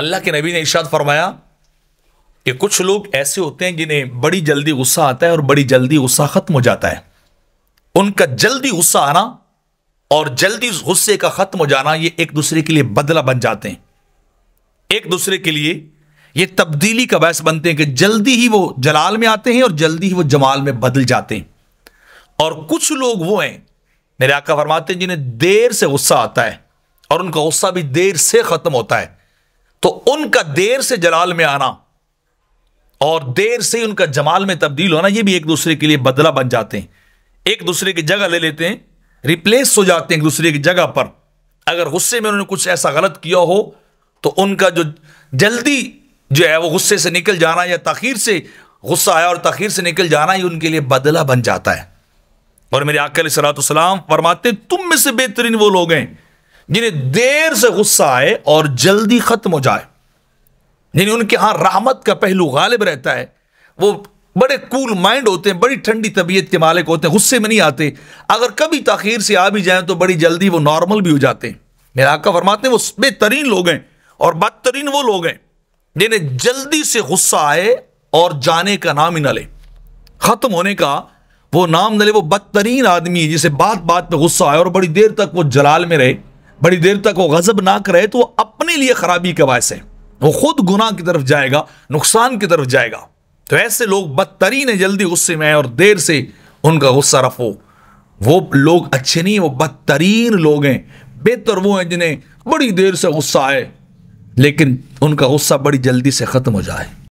अल्लाह के नबी ने इर्शाद फरमाया कि कुछ लोग ऐसे होते हैं जिन्हें बड़ी जल्दी गुस्सा आता है और बड़ी जल्दी गुस्सा खत्म हो जाता है उनका जल्दी गुस्सा आना और जल्दी गुस्से का खत्म हो जाना ये एक दूसरे के लिए बदला बन जाते हैं एक दूसरे के लिए ये तब्दीली का बहस बनते हैं कि जल्दी ही वो जलाल में आते हैं और जल्दी ही वो जमाल में बदल जाते हैं और कुछ लोग वो हैं मेरे आका फरमाते हैं जिन्हें देर से गुस्सा आता है और उनका गुस्सा भी देर से खत्म होता है तो उनका देर से जलाल में आना और देर से उनका जमाल में तब्दील होना ये भी एक दूसरे के लिए बदला बन जाते हैं एक दूसरे की जगह ले लेते हैं रिप्लेस हो जाते हैं एक दूसरे की जगह पर अगर गुस्से में उन्होंने कुछ ऐसा गलत किया हो तो उनका जो जल्दी जो है वो गुस्से से निकल जाना या तखीर से गुस्सा आया और तखीर से निकल जाना ही उनके लिए बदला बन जाता है और मेरे आकल सलाम फरमाते तुम में से बेहतरीन वो लोग हैं जिन्हें देर से गुस्सा आए और जल्दी ख़त्म हो जाए जिन्हें उनके यहाँ रहमत का पहलू गालिब रहता है वो बड़े कूल माइंड होते हैं बड़ी ठंडी तबीयत के मालिक होते हैं गुस्से में नहीं आते अगर कभी तखीर से आ भी जाए तो बड़ी जल्दी वो नॉर्मल भी हो जाते हैं मेरा आका फरमाते हैं वो बेहतरीन लोग हैं और बदतरीन वो लोग हैं जिन्हें जल्दी से गुस्सा आए और जाने का नाम ही ना ले ख़त्म होने का वो नाम न ले वो बदतरीन आदमी है जिसे बात बात पे गुस्सा आए और बड़ी देर तक वो जलाल में रहे बड़ी देर तक वो गजब ना करे तो अपने लिए खराबी के बायस है वो खुद गुनाह की तरफ जाएगा नुकसान की तरफ जाएगा तो ऐसे लोग बदतरीन है जल्दी गुस्से में आए और देर से उनका गुस्सा रफ हो वो लोग अच्छे नहीं वो बदतरीन लोग हैं बेहतर वो हैं जिन्हें बड़ी देर से गुस्सा आए लेकिन उनका गुस्सा बड़ी जल्दी से ख़त्म हो जाए